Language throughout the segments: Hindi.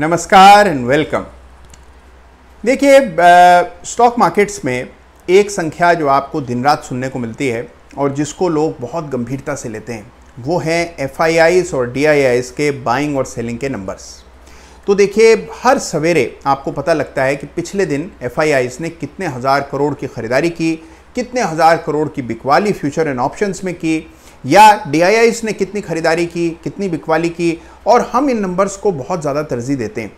नमस्कार एंड वेलकम देखिए स्टॉक मार्केट्स में एक संख्या जो आपको दिन रात सुनने को मिलती है और जिसको लोग बहुत गंभीरता से लेते हैं वो हैं एफ और डी के बाइंग और सेलिंग के नंबर्स तो देखिए हर सवेरे आपको पता लगता है कि पिछले दिन एफ ने कितने हज़ार करोड़ की ख़रीदारी की कितने हज़ार करोड़ की बिकवाली फ्यूचर एंड ऑप्शंस में की या डी ने कितनी ख़रीदारी की कितनी बिकवाली की और हम इन नंबर्स को बहुत ज़्यादा तरजीह देते हैं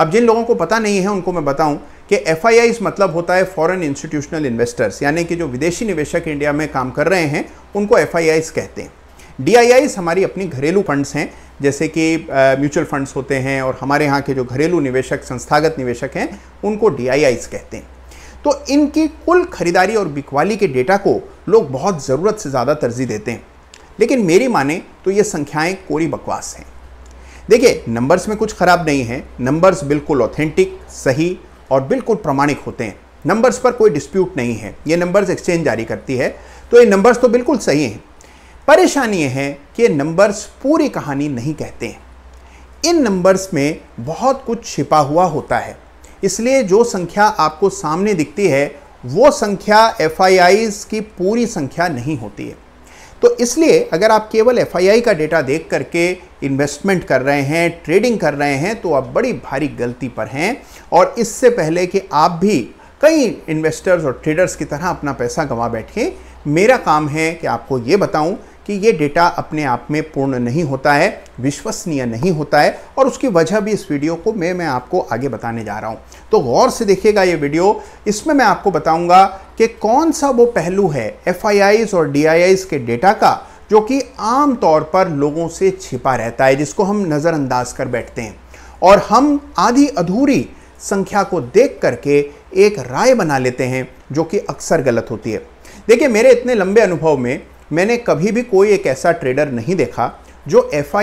अब जिन लोगों को पता नहीं है उनको मैं बताऊं कि एफ मतलब होता है फॉरेन इंस्टीट्यूशनल इन्वेस्टर्स यानी कि जो विदेशी निवेशक इंडिया में काम कर रहे हैं उनको एफ कहते हैं डी हमारी अपनी घरेलू फंड्स हैं जैसे कि म्यूचुअल फंड्स होते हैं और हमारे यहाँ के जो घरेलू निवेशक संस्थागत निवेशक हैं उनको डी कहते हैं तो इनकी कुल खरीदारी और बिकवाली के डेटा को लोग बहुत ज़रूरत से ज़्यादा तरजीह देते हैं लेकिन मेरी माने तो ये संख्याएं कोरी बकवास हैं देखिए नंबर्स में कुछ ख़राब नहीं है नंबर्स बिल्कुल ऑथेंटिक सही और बिल्कुल प्रमाणिक होते हैं नंबर्स पर कोई डिस्प्यूट नहीं है ये नंबर्स एक्सचेंज जारी करती है तो ये नंबर्स तो बिल्कुल सही हैं परेशानी ये है कि ये नंबर्स पूरी कहानी नहीं कहते हैं इन नंबर्स में बहुत कुछ छिपा हुआ होता है इसलिए जो संख्या आपको सामने दिखती है वो संख्या एफ की पूरी संख्या नहीं होती है तो इसलिए अगर आप केवल एफ का डेटा देख करके इन्वेस्टमेंट कर रहे हैं ट्रेडिंग कर रहे हैं तो आप बड़ी भारी गलती पर हैं और इससे पहले कि आप भी कई इन्वेस्टर्स और ट्रेडर्स की तरह अपना पैसा गंवा बैठें मेरा काम है कि आपको ये बताऊं कि ये डेटा अपने आप में पूर्ण नहीं होता है विश्वसनीय नहीं होता है और उसकी वजह भी इस वीडियो को मैं मैं आपको आगे बताने जा रहा हूँ तो गौर से देखिएगा ये वीडियो इसमें मैं आपको बताऊँगा कि कौन सा वो पहलू है एफ और डी के डेटा का जो कि आम तौर पर लोगों से छिपा रहता है जिसको हम नज़रअंदाज कर बैठते हैं और हम आधी अधूरी संख्या को देख करके एक राय बना लेते हैं जो कि अक्सर गलत होती है देखिए मेरे इतने लंबे अनुभव में मैंने कभी भी कोई एक ऐसा ट्रेडर नहीं देखा जो एफ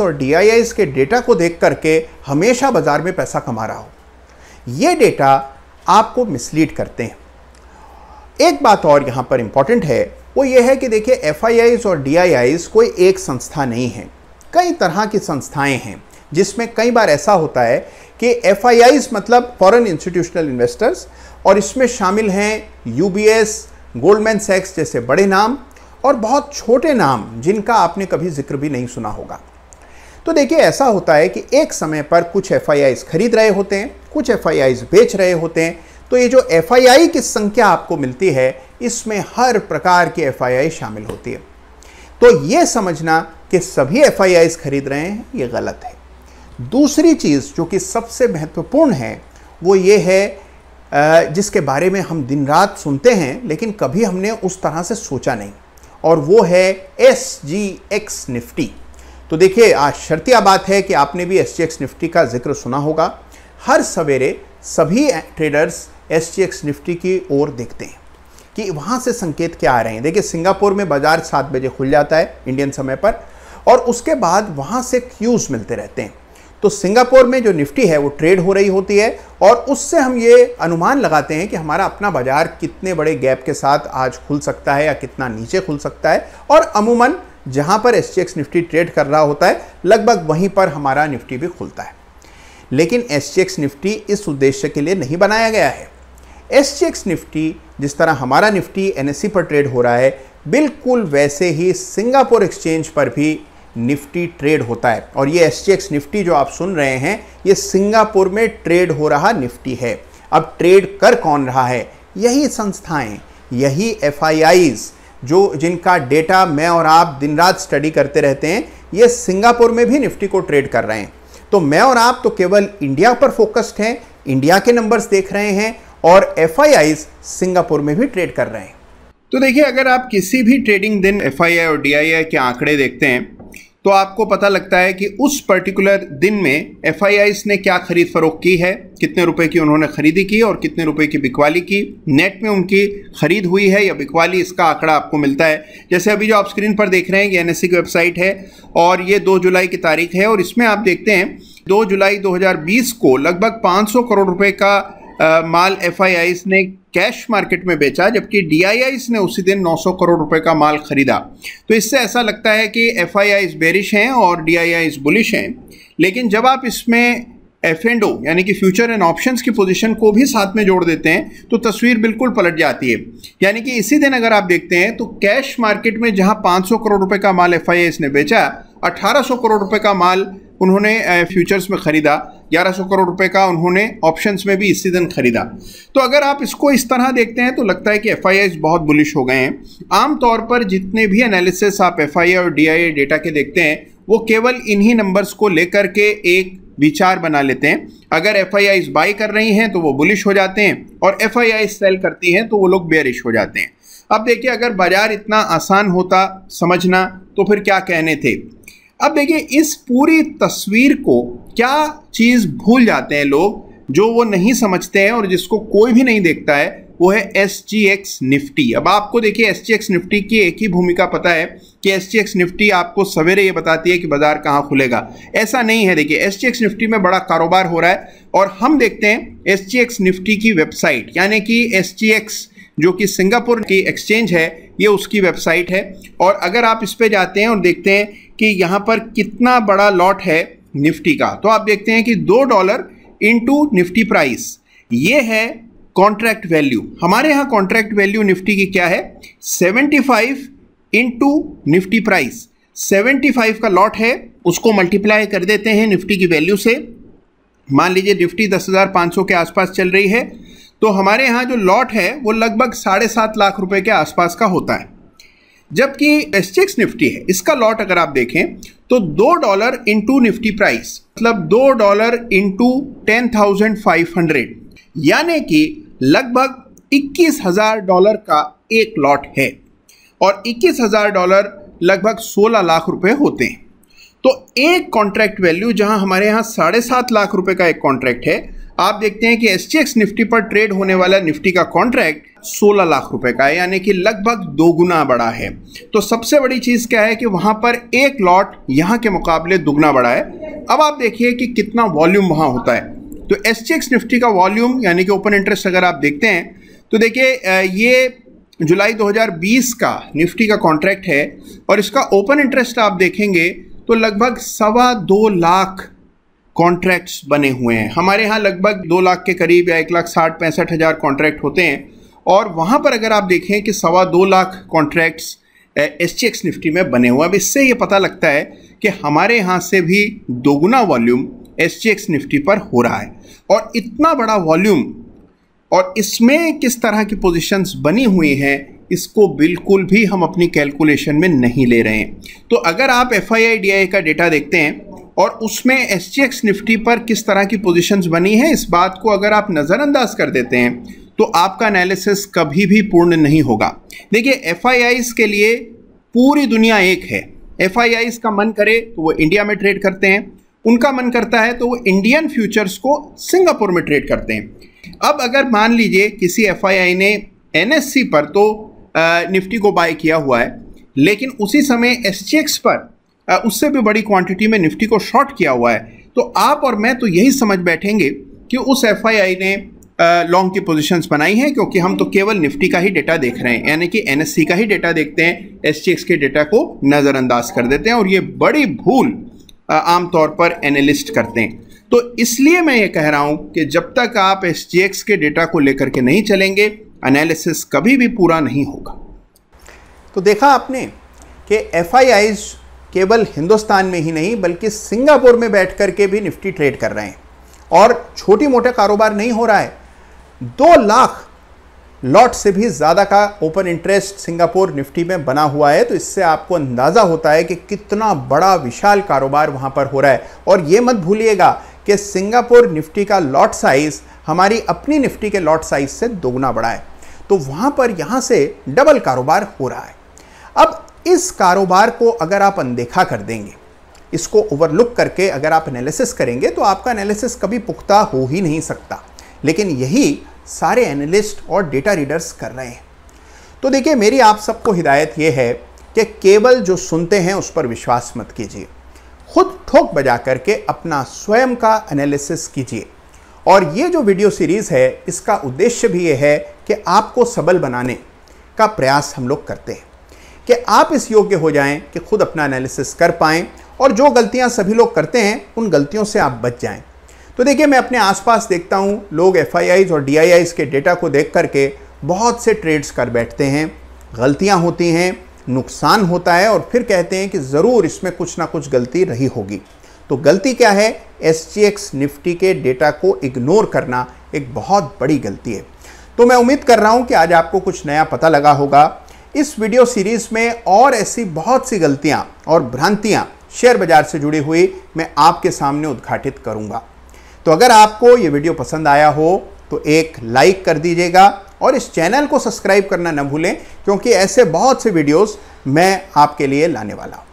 और डी के डेटा को देख करके हमेशा बाज़ार में पैसा कमा रहा हो ये डेटा आपको मिसलीड करते हैं एक बात और यहाँ पर इम्पॉर्टेंट है वो ये है कि देखिए एफ और डी कोई एक संस्था नहीं है कई तरह की संस्थाएं हैं जिसमें कई बार ऐसा होता है कि एफ मतलब फॉरेन इंस्टीट्यूशनल इन्वेस्टर्स और इसमें शामिल हैं यू गोल्डमैन सैक्स जैसे बड़े नाम और बहुत छोटे नाम जिनका आपने कभी जिक्र भी नहीं सुना होगा तो देखिए ऐसा होता है कि एक समय पर कुछ एफ खरीद रहे होते हैं कुछ एफ बेच रहे होते हैं तो ये जो एफ की संख्या आपको मिलती है इसमें हर प्रकार की एफ शामिल होती है तो ये समझना कि सभी एफ खरीद रहे हैं ये गलत है दूसरी चीज़ जो कि सबसे महत्वपूर्ण है वो ये है जिसके बारे में हम दिन रात सुनते हैं लेकिन कभी हमने उस तरह से सोचा नहीं और वो है एस जी एक्स निफ्टी तो देखिए आज शर्तिया बात है कि आपने भी एस जी एक्स निफ्टी का जिक्र सुना होगा हर सवेरे सभी traders S G X Nifty की ओर देखते हैं कि वहाँ से संकेत क्या आ रहे हैं देखिए सिंगापुर में बाजार सात बजे खुल जाता है इंडियन समय पर और उसके बाद वहाँ से क्यूज़ मिलते रहते हैं तो सिंगापुर में जो निफ्टी है वो ट्रेड हो रही होती है और उससे हम ये अनुमान लगाते हैं कि हमारा अपना बाजार कितने बड़े गैप के साथ आज खुल सकता है या कितना नीचे खुल सकता है और अमूमन जहां पर एस निफ्टी ट्रेड कर रहा होता है लगभग वहीं पर हमारा निफ्टी भी खुलता है लेकिन एस निफ्टी इस उद्देश्य के लिए नहीं बनाया गया है एस निफ्टी जिस तरह हमारा निफ्टी एन e पर ट्रेड हो रहा है बिल्कुल वैसे ही सिंगापुर एक्सचेंज पर भी निफ्टी ट्रेड होता है और ये एस निफ्टी जो आप सुन रहे हैं ये सिंगापुर में ट्रेड हो रहा निफ्टी है अब ट्रेड कर कौन रहा है यही संस्थाएं यही एफ जो जिनका डेटा मैं और आप दिन रात स्टडी करते रहते हैं ये सिंगापुर में भी निफ्टी को ट्रेड कर रहे हैं तो मैं और आप तो केवल इंडिया पर फोकस्ड हैं इंडिया के नंबर्स देख रहे हैं और एफ सिंगापुर में भी ट्रेड कर रहे हैं तो देखिए अगर आप किसी भी ट्रेडिंग दिन एफ और डी के आंकड़े देखते हैं तो आपको पता लगता है कि उस पर्टिकुलर दिन में एफ ने क्या खरीद फरोख की है कितने रुपए की उन्होंने खरीदी की और कितने रुपए की बिकवाली की नेट में उनकी खरीद हुई है या बिकवाली इसका आंकड़ा आपको मिलता है जैसे अभी जो आप स्क्रीन पर देख रहे हैं ये एन की वेबसाइट है और ये दो जुलाई की तारीख है और इसमें आप देखते हैं दो जुलाई 2020 को लगभग 500 करोड़ रुपए का माल एफ ने कैश मार्केट में बेचा जबकि डी ने उसी दिन 900 करोड़ रुपए का माल खरीदा तो इससे ऐसा लगता है कि एफ बेरिश हैं और डी बुलिश हैं लेकिन जब आप इसमें एफ एंड ओ यानी कि फ्यूचर एंड ऑप्शंस की पोजीशन को भी साथ में जोड़ देते हैं तो तस्वीर बिल्कुल पलट जाती है यानी कि इसी दिन अगर आप देखते हैं तो कैश मार्केट में जहां 500 करोड़ रुपए का माल एफ ने बेचा 1800 करोड़ रुपए का माल उन्होंने फ्यूचर्स में ख़रीदा 1100 करोड़ रुपए का उन्होंने ऑप्शंस में भी इसी दिन ख़रीदा तो अगर आप इसको इस तरह देखते हैं तो लगता है कि एफ बहुत बुलिश हो गए हैं आमतौर पर जितने भी एनालिसिस आप एफ और डी डेटा के देखते हैं वो केवल इन्हीं नंबर्स को लेकर के एक विचार बना लेते हैं अगर एफ बाई कर रही हैं तो वो बुलिश हो जाते हैं और एफ सेल करती हैं तो वो लोग बेरिश हो जाते हैं अब देखिए अगर बाजार इतना आसान होता समझना तो फिर क्या कहने थे अब देखिए इस पूरी तस्वीर को क्या चीज़ भूल जाते हैं लोग जो वो नहीं समझते हैं और जिसको कोई भी नहीं देखता है वो है एस जी एक्स निफ्टी अब आपको देखिए एस जी एक्स निफ्टी की एक ही भूमिका पता है कि एस जी एक्स निफ्टी आपको सवेरे ये बताती है कि बाजार कहाँ खुलेगा ऐसा नहीं है देखिए एस जी एक्स निफ्टी में बड़ा कारोबार हो रहा है और हम देखते हैं एस जी एक्स निफ्टी की वेबसाइट यानी कि एस जी एक्स जो कि सिंगापुर की एक्सचेंज है ये उसकी वेबसाइट है और अगर आप इस पर जाते हैं और देखते हैं कि यहाँ पर कितना बड़ा लॉट है निफ्टी का तो आप देखते हैं कि दो डॉलर इनटू निफ्टी प्राइस ये है कॉन्ट्रैक्ट वैल्यू हमारे यहाँ कॉन्ट्रैक्ट वैल्यू निफ्टी की क्या है 75 इंटू निफ्टी प्राइस 75 का लॉट है उसको मल्टीप्लाई कर देते हैं निफ्टी की वैल्यू से मान लीजिए निफ्टी 10,500 के आसपास चल रही है तो हमारे यहाँ जो लॉट है वो लगभग साढ़े सात लाख रुपए के आसपास का होता है जबकि एस निफ्टी है इसका लॉट अगर आप देखें तो दो डॉलर इंटू निफ्टी प्राइस मतलब दो dollar into ten thousand five hundred यानी कि लगभग इक्कीस हजार डॉलर का एक लॉट है और इक्कीस हजार डॉलर लगभग सोलह लाख रुपए होते हैं तो एक कॉन्ट्रैक्ट वैल्यू जहां हमारे यहाँ साढ़े सात लाख रुपए का एक कॉन्ट्रैक्ट है आप देखते हैं कि एस निफ्टी पर ट्रेड होने वाला निफ्टी का कॉन्ट्रैक्ट 16 लाख रुपए का है यानी कि लगभग दो गुना बड़ा है तो सबसे बड़ी चीज़ क्या है कि वहाँ पर एक लॉट यहाँ के मुकाबले दुगना बड़ा है अब आप देखिए कि कितना वॉल्यूम वहाँ होता है तो एस निफ्टी का वॉल्यूम यानी कि ओपन इंटरेस्ट अगर आप देखते हैं तो देखिए ये जुलाई 2020 का निफ्टी का कॉन्ट्रैक्ट है और इसका ओपन इंटरेस्ट आप देखेंगे तो लगभग सवा दो लाख कॉन्ट्रैक्ट्स बने हुए हैं हमारे यहाँ लगभग दो लाख के करीब या एक लाख साठ पैंसठ हज़ार कॉन्ट्रैक्ट होते हैं और वहाँ पर अगर आप देखें कि सवा दो lakh contracts S T X Nifty में बने हुए हैं अब इससे ये पता लगता है कि हमारे यहाँ से भी दोगुना volume S T X Nifty पर हो रहा है और इतना बड़ा वॉल्यूम और इसमें किस तरह की पोजिशंस बनी हुई हैं इसको बिल्कुल भी हम अपनी कैलकुलेशन में नहीं ले रहे हैं तो अगर आप F I I D I का डेटा देखते हैं और उसमें एस निफ्टी पर किस तरह की पोजिशन बनी है इस बात को अगर आप नज़रअंदाज कर देते हैं तो आपका एनालिसिस कभी भी पूर्ण नहीं होगा देखिए एफ के लिए पूरी दुनिया एक है एफ का मन करे तो वो इंडिया में ट्रेड करते हैं उनका मन करता है तो वो इंडियन फ्यूचर्स को सिंगापुर में ट्रेड करते हैं अब अगर मान लीजिए किसी एफ ने एन पर तो निफ्टी को बाय किया हुआ है लेकिन उसी समय एस पर उससे भी बड़ी क्वांटिटी में निफ्टी को शॉर्ट किया हुआ है तो आप और मैं तो यही समझ बैठेंगे कि उस एफ ने लॉन्ग की पोजीशंस बनाई हैं क्योंकि हम तो केवल निफ्टी का ही डेटा देख रहे हैं यानी कि एन का ही डेटा देखते हैं एस के डेटा को नज़रअंदाज कर देते हैं और ये बड़ी भूल आमतौर पर एनालिस्ट करते हैं तो इसलिए मैं ये कह रहा हूँ कि जब तक आप एस के डेटा को लेकर के नहीं चलेंगे एनालिसिस कभी भी पूरा नहीं होगा तो देखा आपने कि एफ केवल हिंदुस्तान में ही नहीं बल्कि सिंगापुर में बैठ करके के भी निफ्टी ट्रेड कर रहे हैं और छोटी मोटा कारोबार नहीं हो रहा है दो लाख लॉट से भी ज़्यादा का ओपन इंटरेस्ट सिंगापुर निफ्टी में बना हुआ है तो इससे आपको अंदाज़ा होता है कि कितना बड़ा विशाल कारोबार वहाँ पर हो रहा है और ये मत भूलिएगा कि सिंगापुर निफ्टी का लॉट साइज़ हमारी अपनी निफ्टी के लॉट साइज़ से दोगुना बड़ा है तो वहाँ पर यहाँ से डबल कारोबार हो रहा है अब इस कारोबार को अगर आप अनदेखा कर देंगे इसको ओवरलुक करके अगर आप एनालिसिस करेंगे तो आपका एनालिसिस कभी पुख्ता हो ही नहीं सकता लेकिन यही सारे एनालिस्ट और डेटा रीडर्स कर रहे हैं तो देखिए मेरी आप सबको हिदायत ये है कि केवल जो सुनते हैं उस पर विश्वास मत कीजिए खुद ठोक बजा करके अपना स्वयं का एनालिसिस कीजिए और ये जो वीडियो सीरीज़ है इसका उद्देश्य भी ये है कि आपको सबल बनाने का प्रयास हम लोग करते हैं कि आप इस योग्य हो जाएं कि खुद अपना एनालिसिस कर पाएँ और जो गलतियाँ सभी लोग करते हैं उन गलतियों से आप बच जाएँ तो देखिए मैं अपने आसपास देखता हूँ लोग एफ और डी के डेटा को देख करके बहुत से ट्रेड्स कर बैठते हैं गलतियाँ होती हैं नुकसान होता है और फिर कहते हैं कि ज़रूर इसमें कुछ ना कुछ गलती रही होगी तो गलती क्या है एस निफ्टी के डेटा को इग्नोर करना एक बहुत बड़ी गलती है तो मैं उम्मीद कर रहा हूँ कि आज आपको कुछ नया पता लगा होगा इस वीडियो सीरीज में और ऐसी बहुत सी गलतियां और भ्रांतियां शेयर बाजार से जुड़ी हुई मैं आपके सामने उद्घाटित करूंगा तो अगर आपको ये वीडियो पसंद आया हो तो एक लाइक कर दीजिएगा और इस चैनल को सब्सक्राइब करना न भूलें क्योंकि ऐसे बहुत से वीडियोस मैं आपके लिए लाने वाला हूँ